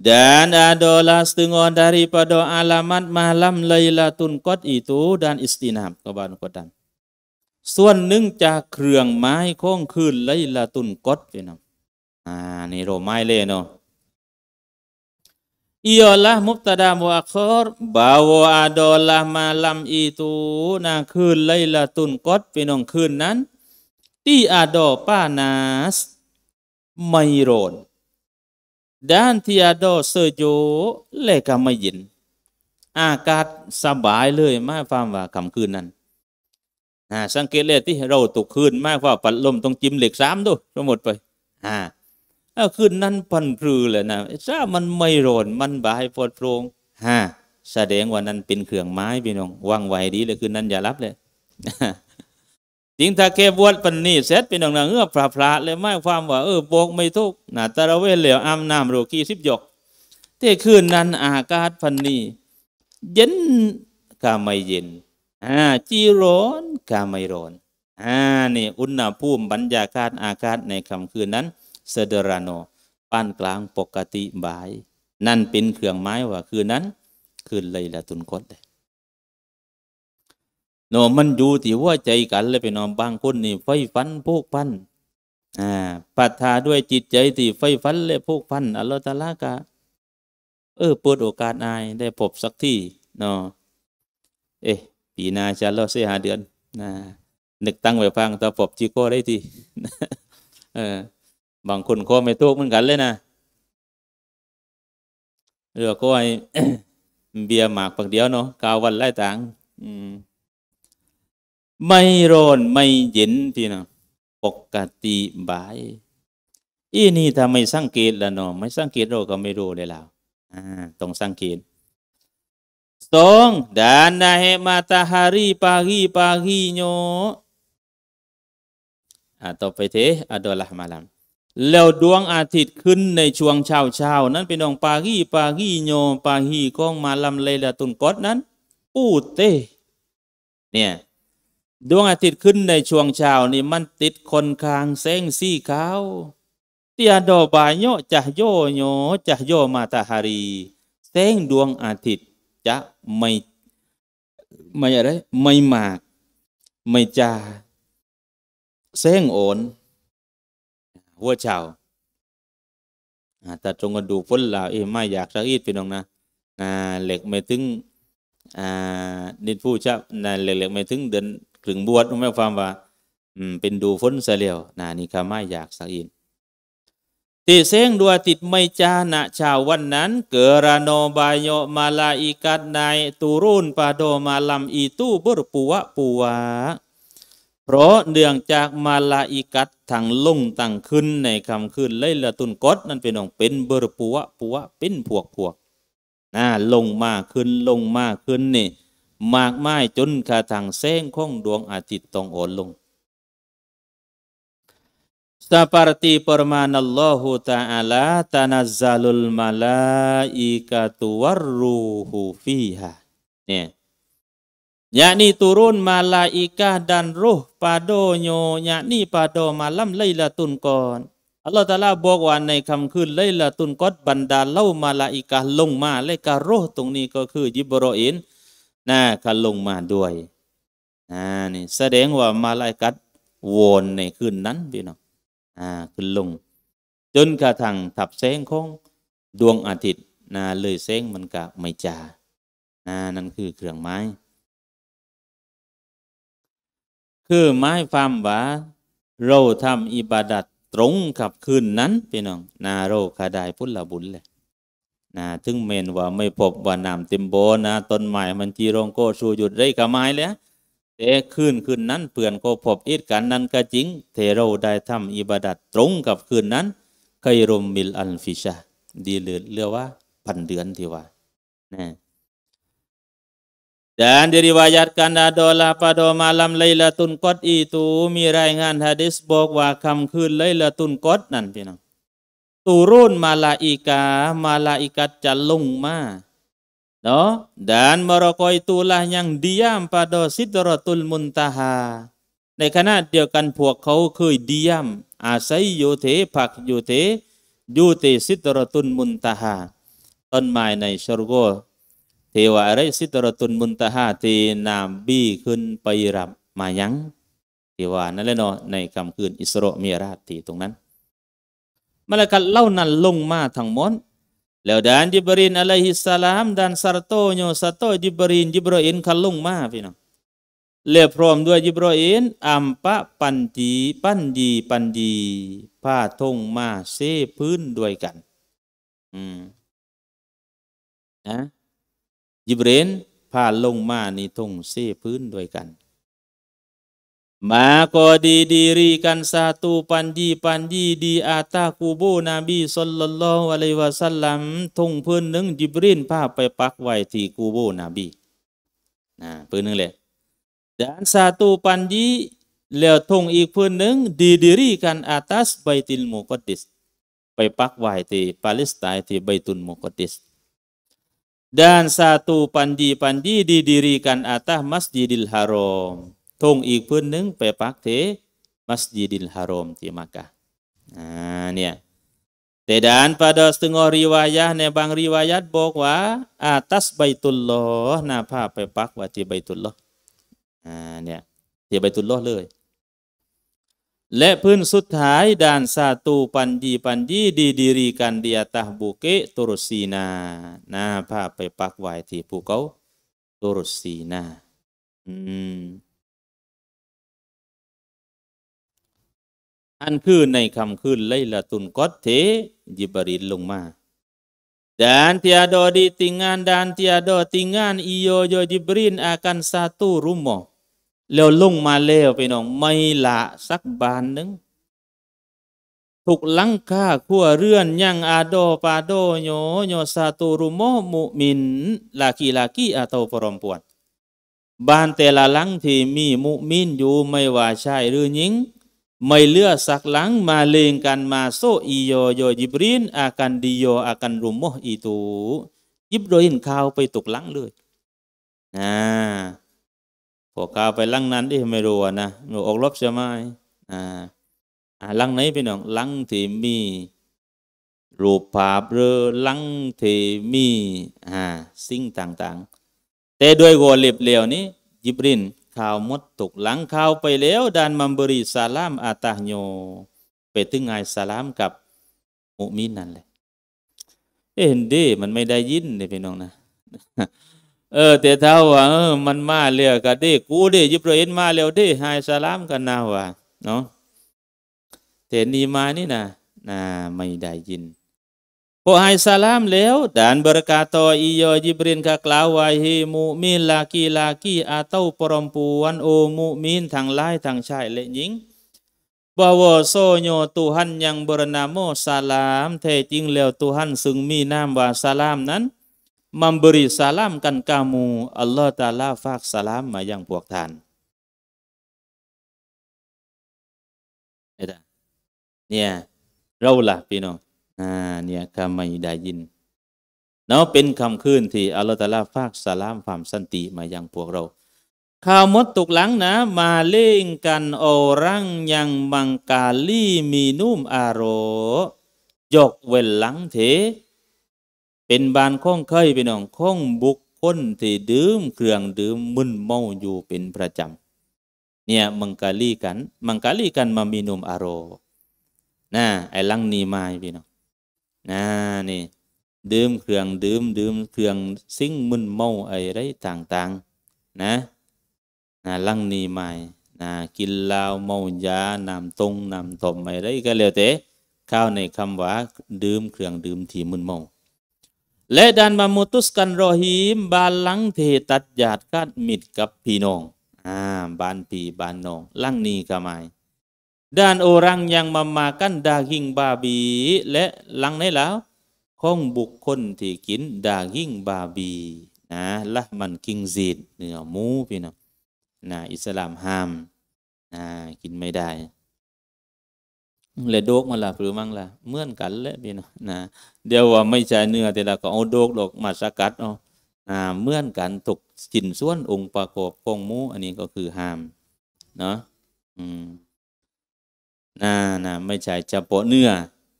Dan adalah setengah daripada alamat malam Lailatul Qadar itu dan istinam kawan kodam. ส่วนหนึ่งจากเครื่องไม้ข้องคืนไลลาตุนกอดพี่น้องอ่านี่โรไม้เลยเนาะ ialah mubtada muakhir bahwa adalah malam itu nah คืน Lailatul Qadar พี่น้องคืนนั้นที่อาดอป้านาสไม่ร้อนดานที่ a าดอเซโยเลกามายิน อากาศสบายเลย มากความว่าค่ำคืนนั้น สังเกตเลยที่เราตกคืนมากว่าปัดลมต้องจิ้มเหล็กสามด้วยทั้งหมดไปอ่าคืนนั้นพันพรือเลยนะถ้ามันไม่ร้อนมันบายปลอดโปร่งฮะแสดงว่านั้นเป็นเครื่องไม้พี่น้องว่างไวดีเลย คืนนั้นอย่ารับเลยจริงถ้าแกบวชปันนี่เสร็จเป็นองนังเงือพระพระเลยไม่ความว่าเออโบกไม่ทุกหนาตะระเวเหลวอ้ำนามโรกีสิบหยกเที่คืนนั้นอากาศพันนี่เย็นก็ไม่เย็นอ่าจีร้อนก็ไม่ร้อนอ่านี่อุณหภูมิบรรยากาศอากาศในค่ำคืนนั้นเสดรานปานกลางปกติบ่าย นั่นเป็นเครื่องไม้ว่าคืนนั้น คืนเลยละตุนกดเลยเนาะมันอยู่ที่ว่าใจกันเลยไปนอนบางคนนี่ ไฟฟันพวกพัน อ่า ปัทาด้วยจิตใจที่ไฟฟันเลยพวกพัน อัลลอฮฺตะลากะ เออเปิดโอกาสนายได้พบสักที่เนาะเอ๊ะ ปีนาชาลอรเสียหาเดือนนะนึกตั้งไว้ฟัง ต่อพบจีโก้ได้ทีเออ บางคนก็ไม่ทุกเหมือนกันเลยนะเรือก็ไอเบียร์หมากปักเดียวเนาะกาวันไล่ต่าง อืมไม่ร้อนไม่เย็นพี่น้องปกติบายอีนี่ถ้าไม่สังเกตละเนาะไม่สังเกตเราก็ไม่รู้เลยลอ่าต้องสังเกตสองด d น n naik m า t a h a r i p a g i p a g i อ่าต่อไปเทอดอลมาลัมแล้วดวงอาทิตย์ขึ้นในช่วงเช้าเช้านั้นเป็นองปากีปากีโยปากีกองมาลัมเลยละตุนกอดนั้นปูเต เนี่ยดวงอาทิตย์ขึ้นในช่วงเช้านี่มันติดคนคางแสงสีขาวเตียดอบายโยจะโยโยจะโยมาตาหารี แสงดวงอาทิตย์จะไม่ไม่อะไร ไม่มาก ไม่จาแสงโอนหัวเช้าแต่ตรงกันดูฝนลาวเอ้ไม่อยากสักอีดพี่น้องนะเหล็กไม่ถึงนิดผู้ชะนั่นเหล็กไม่ถึงเดินถึงบวชไม่ความว่า อืม เป็นดูฟ้นเสลียวนานี่้าไม่อยากสักอินติเสงดัวติดไม่จานะชาววันนั้น เกรานบายโยมาลาอิกัดนายตูรุนปาโดมาลัมอีตู้บุรปัวปัวเพราะเนื่องจากมาลาอิกัดทางลงต่างขึ้นในคำขึ้นเลยละตุนกดนั่นเป็นอง เป็นบุรปัวปัว เป็นพวกพวกน่าลงมากขึ้นลงมากขึ้นนี่มากมายจนกระทั่งแสงของดวงอาทิตย์ต้องอ่อนลงสัพพติปรมานัลลอฮุตาอัลาตานาซาลุลมาลาอิกาตุวรรูหูฟีฮะเนี่ยยานี่ตุรุนมาลาอิกาดันรูปะโดโยยานี่ปะโดมาลัมไลลาตุนกอนอัลลอฮฺตาลาบอกว่าในคำขึ้นไลลาตุนกอนบรรดาเล่ามาลาอิกาลงมาและการรูตรงนี้ก็คือยิบรออินน่าคันลงมาด้วย อ่านี่ แสดงว่ามาลายกัดวนในคืนนั้น พี่น้องอ่าขึ้นลง จนกระทั่งถับแสงของดวงอาทิตย์นาเลยแสงมันกะไม่จา่านั่นคือเครื่องไม้ คือไม้ฟามว่า เราทำอิบาดัดตรงกับคืนนั้น พี่น้องนาเราขาดายพุทธบุญเลยนะถึงเมนว่าไม่พบว่านาำติมโบนะ ต้นไม้มันจีรงโกสูหยุดได้กับไม้แล้วแต่คืนคืนนั้นเปื่อนก็พบอิดกันนั้น ก็จริง เทเราได้ทำอิบาดัดตรงกับคืนนั้นเคยรมมิลอันฟิชาดีเหลือเรือว่าพันเดือนที่ว่านะด a n d i r i w a y a t k ก n a ดาด a h p a าดอ a l a าล a i l ล t u l Qadr i t ี m i r a า ngan hadis bok wa kam khun l a ล l ตุนกอดนั่นพี่น้องตูรุนมาลาอิกา มาลาอิกัดจะลงมา No? Dan merokok itulah yang diam pada sidratul muntaha. ในขณะเดียวกันพวกเขาเคยเดียมอาศัยอยู่เทผักอยู่เทอยู่เทสิตรตุนมุนตาหาต้นไม้ในชรโกเทวะไรสิตรตุนมุนตาหาที่นามบีขึ้นไปรับมายังเทวานั่นแหละเนาะในคำคืนอิสโรเมียราตีตรงนั้นมลกัดเล่านั้นลงมาทั้งหมดแล้วดานดิบรินอะลัยฮิสลามดานซาร์โตโยซาโตดิบรินดิบรอินขันลงมาพี่น้องเลียพร้อมด้วยยิบรอินอัมปะ ปันดีปันดีปันดี ผ้าทงมาเซพื้นด้วยกัน อืมนะยิบรินผ้าลงมานี่ทงเซพื้นด้วยกัน Maka didirikan satu panji-panji di atas kubur Nabi Sallallahu Alaihi Wasallam ทงพื้นหนึ่งจิบรินพาไปปักไว้ที่กูโบนบีนะพื้นหนึ่งเลย dan satu panji แล้วทงอีกพื้นหนึ่ง didirikan atas Baitul Muqaddis ไปปักไว้ที่ปาเลสไตน์ที่ Baitul Muqaddis dan satu panji-panji didirikan atas Masjidil Haram ทงอีกพื้นหนึ่งไปปักเทมัสยิดิลฮารอมที่มักกะอ่าเนี่ยแต่ด้าน pada setengah riwayat ในบางริวายัตบอกว่าอ a ต a s ใบตุลลอหน้าภาพไปปักว่าที่ใบตุลลออ่าเนี่ย ที่ใบตุลลอเลย และพื้นสุดท้ายด้านซาตูปันจีปันยีดีดีรีกันเดียตาบุเกตุรสีนาหน้าภาพไปปักไว้ที่ภูเขาตุรสีนาอืมอันคือในคำคืนไลละตุนกอดเทยิบรินลงมา Dan t i ดอดีตงาน g ดน dan t ด a ต a t งานอิโยโยยิบริ i อาก a n ซาตูรุมโมแล้วลงมาเล้วไปน้อง ไม่ละสักบานหนึ่งถูกลังคาขั้วเรื่อนยังอาโดปาโดโยโยซาตูรุโมมุมินลากีลากีอาโตปรมปวนบ้านแต่ละหลังที่มีมุมินอยู่ไม่ว่าชายหรือหญิงไม่เล m สักหลังมาเลงกันมาโซอ m โยโยยิบรินอาการดีโยอาการรุมโมอ h ตูยิบโ a ยินข้าวไปตกหลังเลยนะพอข้าวไปหลังนั้นที่ไม่รู้นะหนูออกรบใช่ไหมอ่าหลังไหนพี่น้องหลังที่มีรูปภาพเรือหลังที่มีอ่าสิ่งต่างๆ แต่ด้วยโกเล็บเหลวนี้ ยิบรินข่าวมดตกหลังข่าวไปแล้ว ดานมัมบรีสาลามอาตาโย ไปถึงไงสาลามกับมุมินนั่นเลยเอ็นดีมันไม่ได้ยินเลยพี่น้องนะเออแต่เท่าว่าเออมันมาเรียกกันดิกูดิยิบรเอ็นมาเร็วดิไฮสาลามกันนาว่าเนาะแต่นีมานี่นะน่าไม่ได้ยิน Wahai salam leo dan berkata iyo Jibrin kaklawahi wahai mukmin laki-laki atau perempuan o mukmin tang lai tang cai le nying bahwa sonyo Tuhan yang bernama salam tejing leo Tuhan sung mi nam wa salam nan memberi salam kan kamu Allah Ta'ala fak salam ma yang pwak tan. Ya, Yeah. Raulah, Pino. อ่าเนี่ยคำไม่ได้ยิน เนาะเป็นคำขึ้นที่อัลลอฮฺตาลาฟากสลามความสันติมายังพวกเรา ข่าวมดตกหลังนะ มาเล่งกันโอรัง ยังบังกาลีมีนุ่มอารยกเวลหลังเถ เป็นบานข้องเคยไปน้องข้องบุกคนที่ดื่มเครื่องดื่มมึนเมาอยู่เป็นประจำ เนี่ยมังกาลีกัน มังกาลีกันมามีนุ่มอารนะไอ้ลังนีมาพี่น้องนานี่ ดื่มเครื่องดื่มดื่มเครื่องสิ่งมึนเมาอะไรต่างๆนะนะลังนีใหม่นะกินเหล้าเมายานำตรงนำตมอะไรก็แล้วแต่ข้าวในคำว่าดื่มเครื่องดื่มที่มึนเมาและดันมามุตุสกันรอฮีมบานลังเทตัดหยาดคาดมิดกับพี่น้องอ่าบานพี่บานน้องลังนีก็หม่ด a n orang yang memakan daging b a b และหลังในแล้วของบุคคลที่กิน ดาหิงบาบี นะละมันกิงซีดเนื้อหมูพี่น้องนะอิสลามห้ามนะกินไม่ได้ และโดกมาละหรือมั่งละเมื่อนกันแหละพี่น้องนะเดี๋ยวว่าไม่ใช่เนื้อแต่ละก็เอาโดกหลอกมาสกัดเนาะเมื่อนกันตกจินส่วน องค์ประกอบของมู อันนี้ก็คือห้าม เนาะอืมนะนะไม่ใช่จะโปะเนื้อ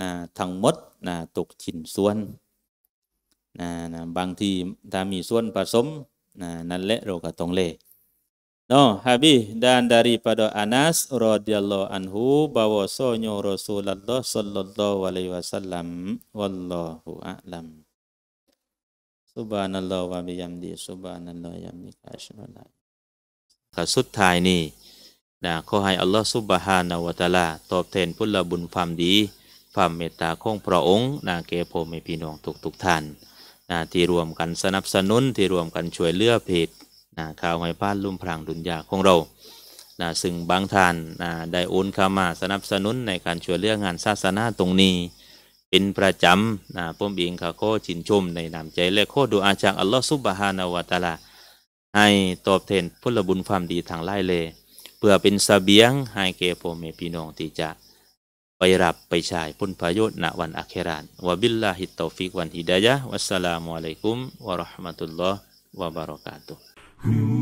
นะทั้งมดนะตกชิ้นส่วนนะนะบางทีถ้ามีส่วนผสมนะนั่นแหละเราก็ต้องเละน้อฮะบีด้านดาริปะดออานัสรอดิยัลลอฮอันฮูบาวซโซญอรอซูลัลลอฮ์สัลลัลลอฮ์วะลัยวะสัลลัมวัลลอฮุอะลัมซุบนัลล سبحان الله وبيحمده سبحان الله يا ميكاشن ا ل สุดท้ายนี่นะขอให้อัลลอฮฺซุบฮานาวะตาลาตอบแทนพุทธบุญความดี ความเมตตาของพระองค์นะเกโพมีพี่น้องทุกทุกท่านนะที่รวมกันสนับสนุนที่รวมกันช่วยเหลือเพดนะข่าวไม่พลาดลุ่มพรางดุนยาของเรานะซึ่งบางท่านนะได้โอนเข้ามาสนับสนุนในการช่วยเหลืองานศาสนาตรงนี้ เป็นประจำนะผมเองข้าก็ชินชมในนามใจและขคอดูอาจากอัลลอฮฺซุบฮานาวะตาลาให้ตอบแทนพุทธบุญความดีทางไล่เลยพื่อเป็นสเสบียงให้แก่พ่อแม่พี่น้องที่จะไปรับไปใช้พุประโยชน์ณวันอัครานวะบิลลาฮิตตอฟิกวันฮิดายะวัสสลามุอะลัยกุมวะราะห์มะตุลลอฮ์วะบารอะกาตุฮ์